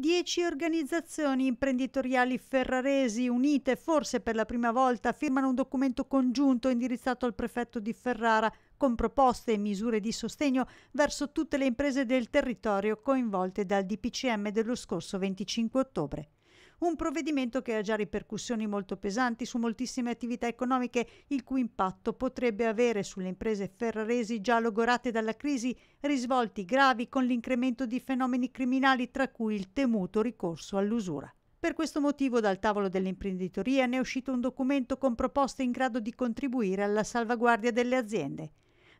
Dieci organizzazioni imprenditoriali ferraresi unite, forse per la prima volta, firmano un documento congiunto indirizzato al prefetto di Ferrara con proposte e misure di sostegno verso tutte le imprese del territorio coinvolte dal DPCM dello scorso 25 ottobre un provvedimento che ha già ripercussioni molto pesanti su moltissime attività economiche, il cui impatto potrebbe avere sulle imprese ferraresi già logorate dalla crisi risvolti gravi con l'incremento di fenomeni criminali, tra cui il temuto ricorso all'usura. Per questo motivo dal tavolo dell'imprenditoria ne è uscito un documento con proposte in grado di contribuire alla salvaguardia delle aziende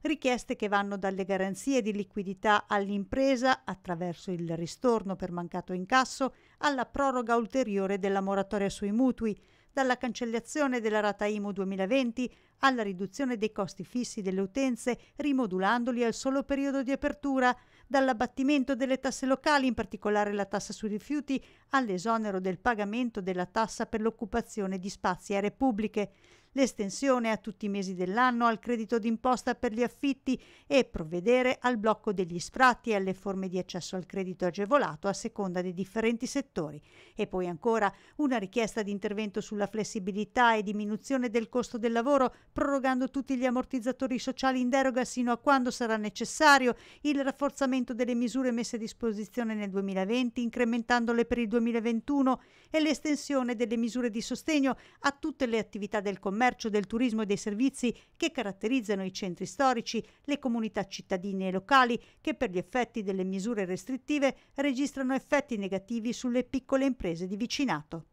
richieste che vanno dalle garanzie di liquidità all'impresa attraverso il ristorno per mancato incasso alla proroga ulteriore della moratoria sui mutui, dalla cancellazione della rata IMU 2020 alla riduzione dei costi fissi delle utenze rimodulandoli al solo periodo di apertura, dall'abbattimento delle tasse locali, in particolare la tassa sui rifiuti, all'esonero del pagamento della tassa per l'occupazione di spazi aeree pubbliche, l'estensione a tutti i mesi dell'anno al credito d'imposta per gli affitti e provvedere al blocco degli sfratti e alle forme di accesso al credito agevolato a seconda dei differenti settori. E poi ancora una richiesta di intervento sulla flessibilità e diminuzione del costo del lavoro prorogando tutti gli ammortizzatori sociali in deroga sino a quando sarà necessario, il rafforzamento delle misure messe a disposizione nel 2020, incrementandole per il 2021 e l'estensione delle misure di sostegno a tutte le attività del commercio, del turismo e dei servizi che caratterizzano i centri storici, le comunità cittadine e locali che per gli effetti delle misure restrittive registrano effetti negativi sulle piccole imprese di vicinato.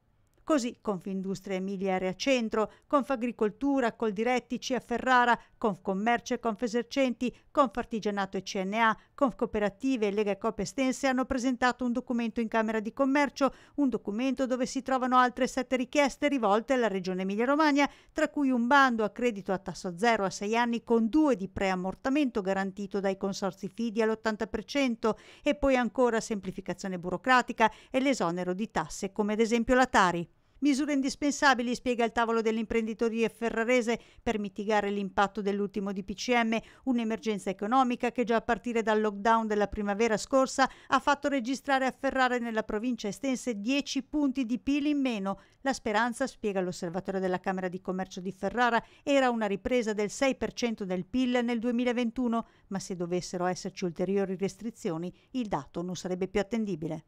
Così Confindustria Emilia Area Centro, Confagricoltura, Coldiretti, CIA Ferrara, Confcommercio e Confesercenti, Confartigianato e CNA, Confcooperative, Lega e Coop Estense hanno presentato un documento in Camera di Commercio, un documento dove si trovano altre sette richieste rivolte alla Regione Emilia-Romagna, tra cui un bando a credito a tasso zero a sei anni con due di preammortamento garantito dai consorzi fidi all'80% e poi ancora semplificazione burocratica e l'esonero di tasse come ad esempio la Tari. Misure indispensabili, spiega il tavolo dell'imprenditoria ferrarese, per mitigare l'impatto dell'ultimo DPCM, un'emergenza economica che già a partire dal lockdown della primavera scorsa ha fatto registrare a Ferrara nella provincia estense 10 punti di PIL in meno. La speranza, spiega l'osservatore della Camera di Commercio di Ferrara, era una ripresa del 6% del PIL nel 2021, ma se dovessero esserci ulteriori restrizioni il dato non sarebbe più attendibile.